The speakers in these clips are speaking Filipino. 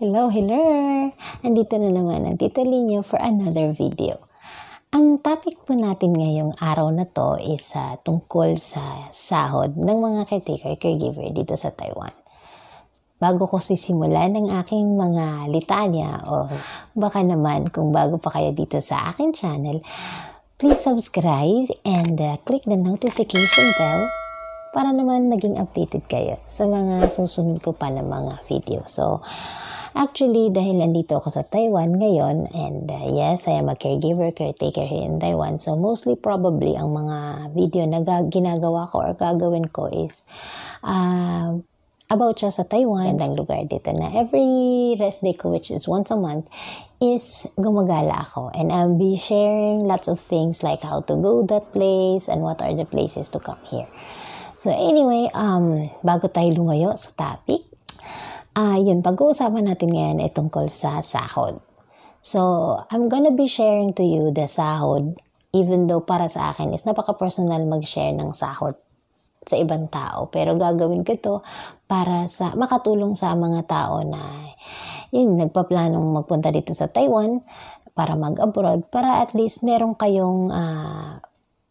Hello, hello! Andito na naman ang Tita Linyo for another video. Ang topic po natin ngayong araw na to is uh, tungkol sa sahod ng mga caretaker caregiver dito sa Taiwan. Bago ko sisimulan ng aking mga litanya o baka naman kung bago pa kayo dito sa aking channel, please subscribe and uh, click the notification bell para naman maging updated kayo sa mga susunod ko pa na mga video. So, Actually, dahil nandito ako sa Taiwan ngayon, and uh, yes, I am a caregiver, caretaker here in Taiwan. So, mostly probably, ang mga video na ginagawa ko or gagawin ko is uh, about siya sa Taiwan, ang lugar dito na every rest day ko, which is once a month, is gumagala ako. And I'll be sharing lots of things like how to go that place and what are the places to come here. So anyway, um, bago tayo lumayo sa topic, uh, yun, pag-uusapan natin ngayon ay tungkol sa sahod. So, I'm gonna be sharing to you the sahod even though para sa akin is napaka-personal mag-share ng sahod sa ibang tao. Pero gagawin ko to para sa makatulong sa mga tao na yun, nagpaplanong magpunta dito sa Taiwan para mag-abroad para at least merong kayong uh,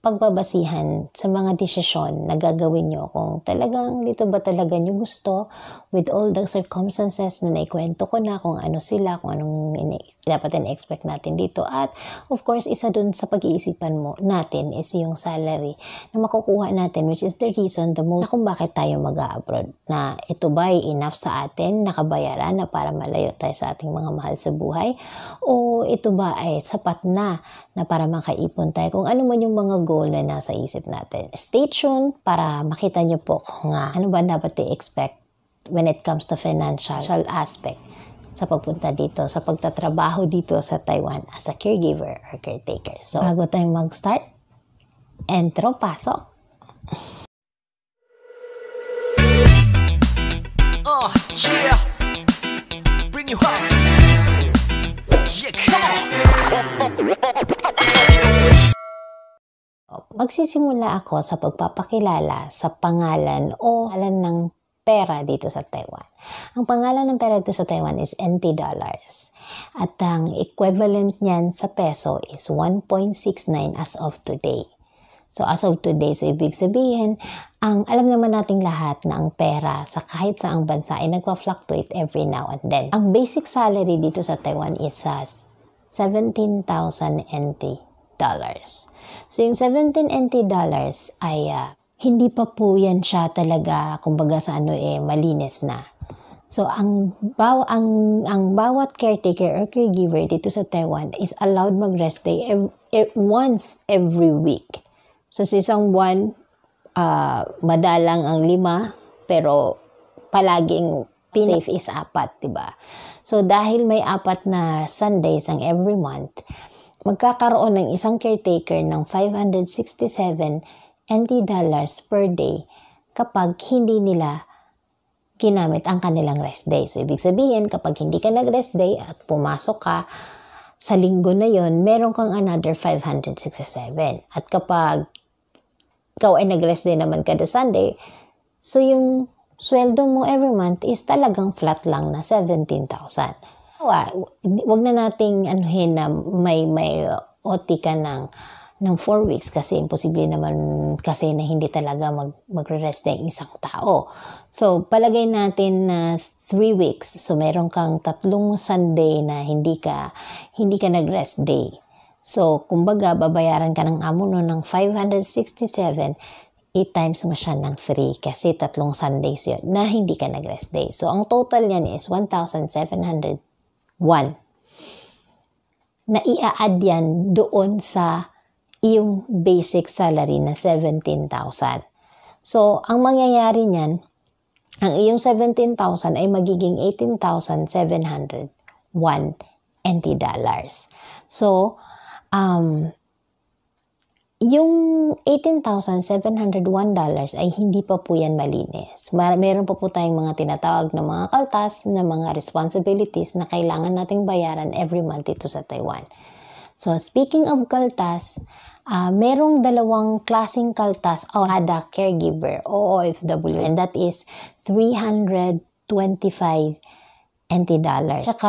pagbabasihan sa mga desisyon na gagawin nyo kung talagang dito ba talaga nyo gusto with all the circumstances na naikwento ko na kung ano sila, kung anong in- dapat in-expect natin dito. At of course, isa dun sa pag-iisipan mo natin is yung salary na makukuha natin which is the reason the most kung bakit tayo mag abroad na ito ba ay enough sa atin, nakabayaran na para malayo tayo sa ating mga mahal sa buhay o ito ba ay sapat na na para makaipon tayo kung ano man yung mga goal na nasa isip natin. Stay tuned para makita nyo po kung uh, ano ba dapat i-expect when it comes to financial aspect sa pagpunta dito, sa pagtatrabaho dito sa Taiwan as a caregiver or caretaker. So, bago tayo mag-start, entro, paso! Oh, yeah. Bring you home. Yeah, come on magsisimula ako sa pagpapakilala sa pangalan o alan ng pera dito sa Taiwan. Ang pangalan ng pera dito sa Taiwan is NT dollars. At ang equivalent niyan sa peso is 1.69 as of today. So as of today, so ibig sabihin, ang alam naman nating lahat na ang pera sa kahit saang bansa ay nagwa fluctuate every now and then. Ang basic salary dito sa Taiwan is as 17,000 NT dollars. So, yung 17 NT dollars ay uh, hindi pa po yan siya talaga, kumbaga sa ano eh, malinis na. So, ang, baw, ang, ang bawat caretaker or caregiver dito sa Taiwan is allowed mag-rest day ev- ev- once every week. So, sa isang buwan, uh, madalang ang lima, pero palaging safe is apat, di ba? So, dahil may apat na Sundays ang every month, magkakaroon ng isang caretaker ng 567 NT dollars per day kapag hindi nila ginamit ang kanilang rest day. So, ibig sabihin, kapag hindi ka nag-rest day at pumasok ka, sa linggo na yon meron kang another 567. At kapag ikaw ay nag-rest day naman kada Sunday, so yung sweldo mo every month is talagang flat lang na 17,000 halimbawa, wag na nating anuhin na may may OT ka ng ng 4 weeks kasi imposible naman kasi na hindi talaga mag, magre-rest na isang tao. So, palagay natin na 3 weeks. So, meron kang tatlong Sunday na hindi ka, hindi ka nag-rest day. So, kumbaga, babayaran ka ng amo no ng 567 8 times mo siya ng 3 kasi tatlong Sundays yun na hindi ka nag-rest day. So, ang total niyan is 1,730 1. Na add yan doon sa iyong basic salary na 17,000. So, ang mangyayari niyan, ang iyong 17,000 ay magiging 18,701 NT dollars. So, um, yung $18,701 ay hindi pa po yan malinis. Meron pa po tayong mga tinatawag na mga kaltas na mga responsibilities na kailangan nating bayaran every month dito sa Taiwan. So speaking of kaltas, uh, merong dalawang klasing kaltas o ada caregiver o OFW and that is 325 NT dollars. Tsaka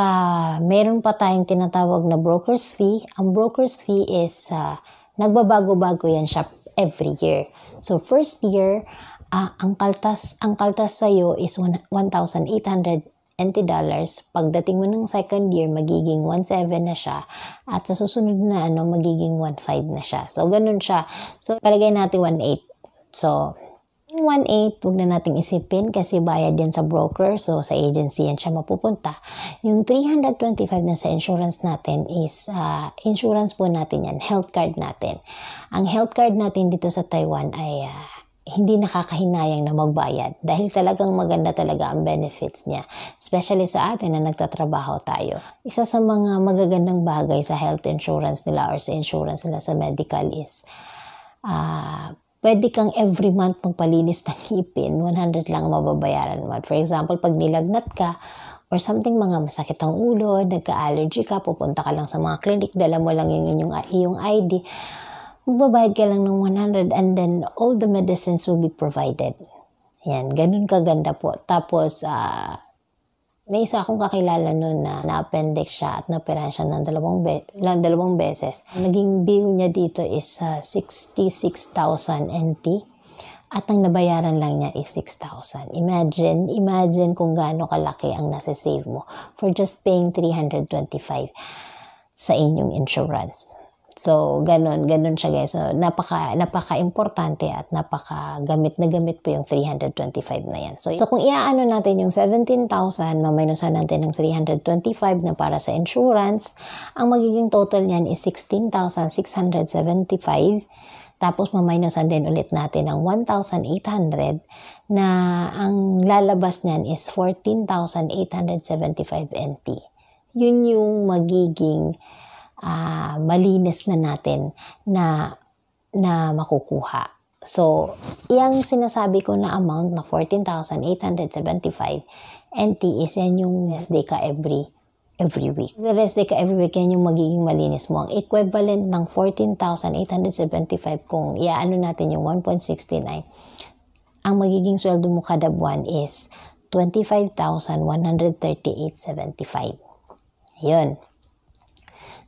meron pa tayong tinatawag na broker's fee. Ang broker's fee is uh, Nagbabago-bago yan siya every year. So first year, uh, ang kaltas ang kaltas sa iyo is 1,800 1,880 dollars. Pagdating mo ng second year, magiging 1.7 na siya. At sa susunod na ano, magiging 1.5 na siya. So, ganun siya. So, palagay natin 1.8. So, yung 1.8, huwag na nating isipin kasi bayad yan sa broker. So, sa agency yan siya mapupunta. Yung 325 na sa insurance natin is uh, insurance po natin yan, health card natin. Ang health card natin dito sa Taiwan ay uh, hindi nakakahinayang na magbayad dahil talagang maganda talaga ang benefits niya, especially sa atin na nagtatrabaho tayo. Isa sa mga magagandang bagay sa health insurance nila or sa insurance nila sa medical is uh, pwede kang every month magpalinis ng ngipin, 100 lang mababayaran mo. For example, pag nilagnat ka, or something mga masakit ang ulo, nagka-allergy ka, pupunta ka lang sa mga clinic, dala mo lang yung inyong iyong ID, magbabayad ka lang ng 100 and then all the medicines will be provided. Yan, ganun kaganda po. Tapos, uh, may isa akong kakilala noon na na-appendix siya at na-operan siya ng dalawang, be- dalawang beses. Naging bill niya dito is uh, 66,000 NT at ang nabayaran lang niya is 6,000. Imagine, imagine kung gaano kalaki ang nasa save mo for just paying 325 sa inyong insurance. So, ganun, ganun siya guys. So, napaka, napaka-importante at napaka-gamit na gamit po yung 325 na yan. So, so kung iaano natin yung 17,000, maminusan natin ng 325 na para sa insurance, ang magiging total niyan is 16,675. Tapos maminusan din ulit natin ng 1,800 na ang lalabas niyan is 14,875 NT. Yun yung magiging uh, malinis na natin na, na makukuha. So, yung sinasabi ko na amount na 14,875 NT is yan yung rest day ka every every week. The rest day ka every week, yan yung magiging malinis mo. Ang equivalent ng 14,875 kung iaano natin yung 1.69, ang magiging sweldo mo kada buwan is 25,138.75. Yun.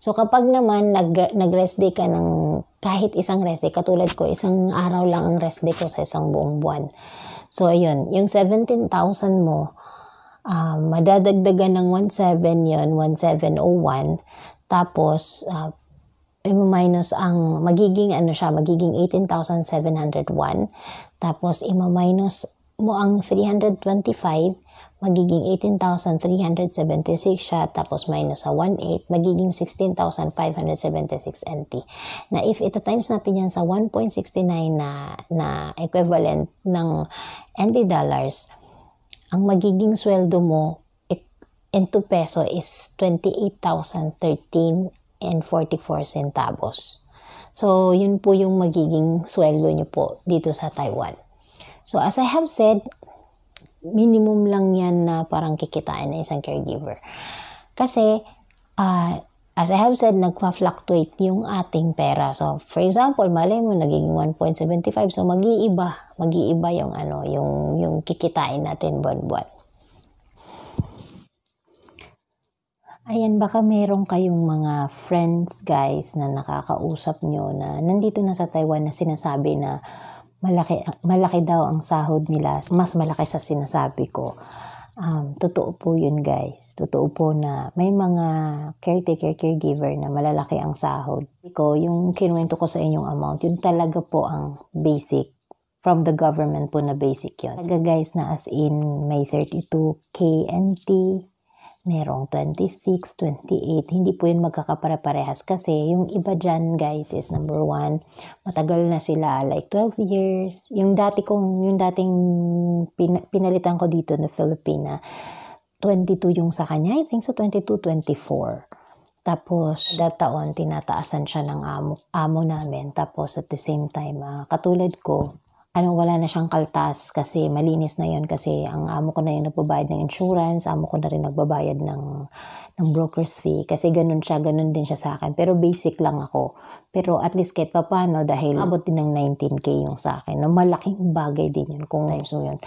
So kapag naman nag, nag-rest day ka ng kahit isang rest day, katulad ko, isang araw lang ang rest day ko sa isang buong buwan. So ayun, yung 17,000 mo, uh, madadagdagan ng 17 yon 1701. Tapos, uh, ah, ima-minus ang magiging ano siya, magiging 18,701. Tapos, ima-minus mo ang 325, magiging 18,376 siya, tapos minus sa 1.8, magiging 16,576 NT. Na if ita-times natin yan sa 1.69 na, na equivalent ng NT dollars, ang magiging sweldo mo into peso is 28,013 and 44 centavos. So, yun po yung magiging sweldo nyo po dito sa Taiwan. So, as I have said, minimum lang yan na parang kikitain ng isang caregiver. Kasi, uh, as I have said, nagpa-fluctuate yung ating pera. So, for example, malay mo, naging 1.75. So, mag-iiba. Mag-iiba yung, ano, yung, yung kikitain natin buwan-buwan. Ayan, baka meron kayong mga friends, guys, na nakakausap nyo na nandito na sa Taiwan na sinasabi na malaki, malaki daw ang sahod nila. Mas malaki sa sinasabi ko. Um, totoo po yun guys. Totoo po na may mga caretaker, caregiver na malalaki ang sahod. Ko, yung kinuwento ko sa inyong amount, yun talaga po ang basic. From the government po na basic yun. Talaga guys na as in may 32K NT, merong 26, 28. Hindi po yun magkakapare-parehas kasi yung iba dyan, guys, is number one, matagal na sila, like 12 years. Yung dati kong, yung dating pin, pinalitan ko dito na Filipina, 22 yung sa kanya, I think so 22, 24. Tapos, that taon, tinataasan siya ng amo, amo namin. Tapos, at the same time, uh, katulad ko, ano, wala na siyang kaltas kasi malinis na yon kasi ang amo ko na yung nagbabayad ng insurance, amo ko na rin nagbabayad ng, ng broker's fee kasi ganun siya, ganun din siya sa akin. Pero basic lang ako. Pero at least kahit papano dahil mm. abot din ng 19K yung sa akin. Na malaking bagay din yun kung times mo yun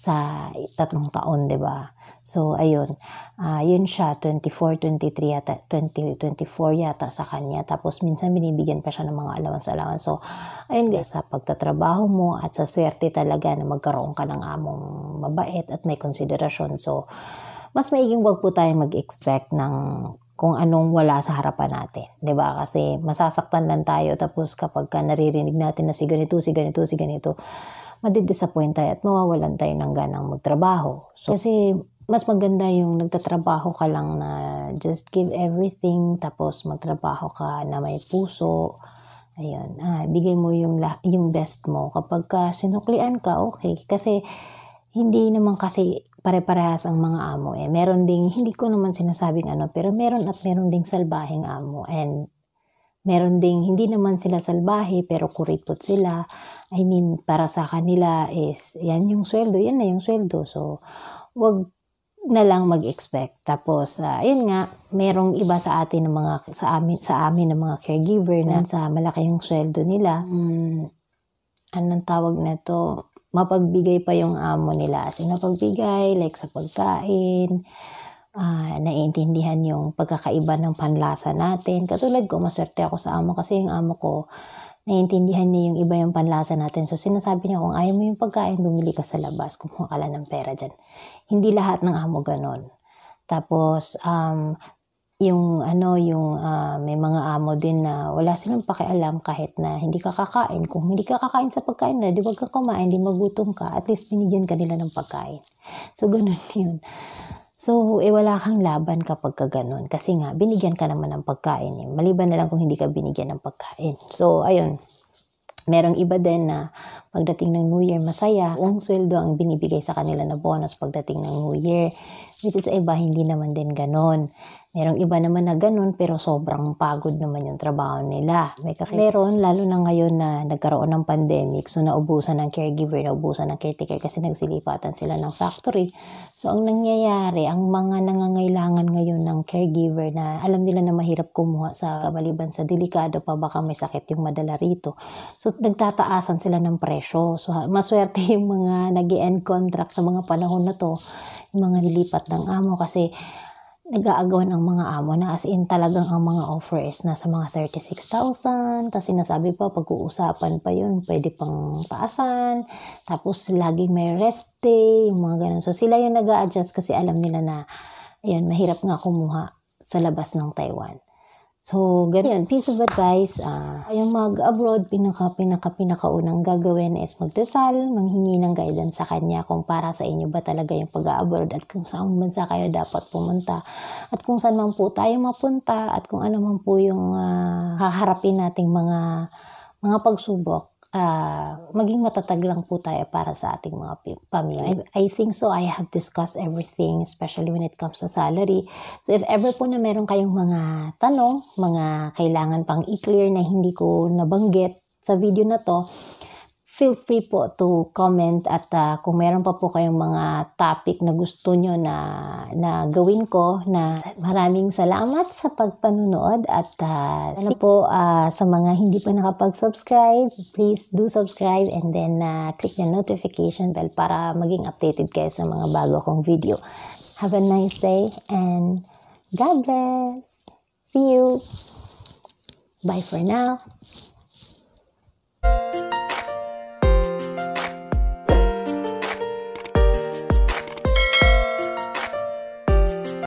sa tatlong taon, di ba So, ayun. Uh, yun siya, 24, 23 yata, 20, 24 yata sa kanya. Tapos, minsan binibigyan pa siya ng mga alawan-alawan. So, ayun guys, sa pagtatrabaho mo at sa swerte talaga na magkaroon ka ng among mabait at may konsiderasyon. So, mas maiging wag po tayong mag-expect ng kung anong wala sa harapan natin. ba diba? Kasi masasaktan lang tayo tapos kapag ka naririnig natin na si ganito, si ganito, si ganito, madidisappoint tayo at mawawalan tayo ng ganang magtrabaho. So, kasi mas maganda yung nagtatrabaho ka lang na just give everything tapos magtrabaho ka na may puso. Ayun, ah, bigay mo yung, yung best mo. Kapag ka sinuklian ka, okay. Kasi hindi naman kasi pare-parehas ang mga amo eh. Meron ding, hindi ko naman sinasabing ano, pero meron at meron ding salbahing amo. And meron ding, hindi naman sila salbahe, pero kuripot sila. I mean, para sa kanila is, yan yung sweldo, yan na yung sweldo. So, wag na lang mag-expect. Tapos, uh, yun nga, merong iba sa atin ng mga, sa amin, sa amin ng mga caregiver na mm. sa malaki yung sweldo nila. Mm, anong tawag na to? Mapagbigay pa yung amo nila. As in, mapagbigay, like sa pagkain, uh, naiintindihan yung pagkakaiba ng panlasa natin. Katulad ko, maswerte ako sa amo kasi yung amo ko, naiintindihan niya yung iba yung panlasa natin. So, sinasabi niya, kung ayaw mo yung pagkain, bumili ka sa labas, kung ka lang ng pera dyan. Hindi lahat ng amo ganon. Tapos, um, yung ano yung uh, may mga amo din na wala silang pakialam kahit na hindi ka kakain kung hindi ka kakain sa pagkain na di wag ka kumain di magutom ka at least binigyan kanila ng pagkain so ganun yun So, eh, wala kang laban kapag ka ganun. Kasi nga, binigyan ka naman ng pagkain. Eh. Maliban na lang kung hindi ka binigyan ng pagkain. So, ayun. Merong iba din na pagdating ng New Year masaya, ang sweldo ang binibigay sa kanila na bonus pagdating ng New Year. Which is iba, hindi naman din ganon. Merong iba naman na ganon pero sobrang pagod naman yung trabaho nila. May kaki- Meron, lalo na ngayon na nagkaroon ng pandemic, so naubusan ng caregiver, naubusan ng caretaker kasi nagsilipatan sila ng factory. So ang nangyayari, ang mga nangangailangan caregiver na alam nila na mahirap kumuha sa kabaliban sa delikado pa baka may sakit yung madala rito. So nagtataasan sila ng presyo. So maswerte yung mga nag end contract sa mga panahon na to, yung mga nilipat ng amo kasi nag-aagawan ang mga amo na as in talagang ang mga offers is nasa mga 36,000 tapos sinasabi pa pag-uusapan pa yun pwede pang taasan tapos laging may rest day yung mga ganun so sila yung nag adjust kasi alam nila na Ayun, mahirap nga kumuha sa labas ng Taiwan. So, ganyan. Piece of advice, uh, yung mag-abroad, pinaka, pinaka, pinakaunang gagawin is magdasal, manghingi ng guidance sa kanya kung para sa inyo ba talaga yung pag-abroad at kung saan bansa kayo dapat pumunta at kung saan man po tayo mapunta at kung ano man po yung uh, haharapin nating mga mga pagsubok uh, maging matatag lang po tayo para sa ating mga pamilya. I, I think so, I have discussed everything, especially when it comes to salary. So if ever po na meron kayong mga tanong, mga kailangan pang i-clear na hindi ko nabanggit sa video na to, feel free po to comment at uh, kung meron pa po kayong mga topic na gusto nyo na, na gawin ko na maraming salamat sa pagpanunood at uh, ano po uh, sa mga hindi pa nakapag-subscribe please do subscribe and then uh, click the notification bell para maging updated kayo sa mga bago kong video. Have a nice day and God bless! See you! Bye for now!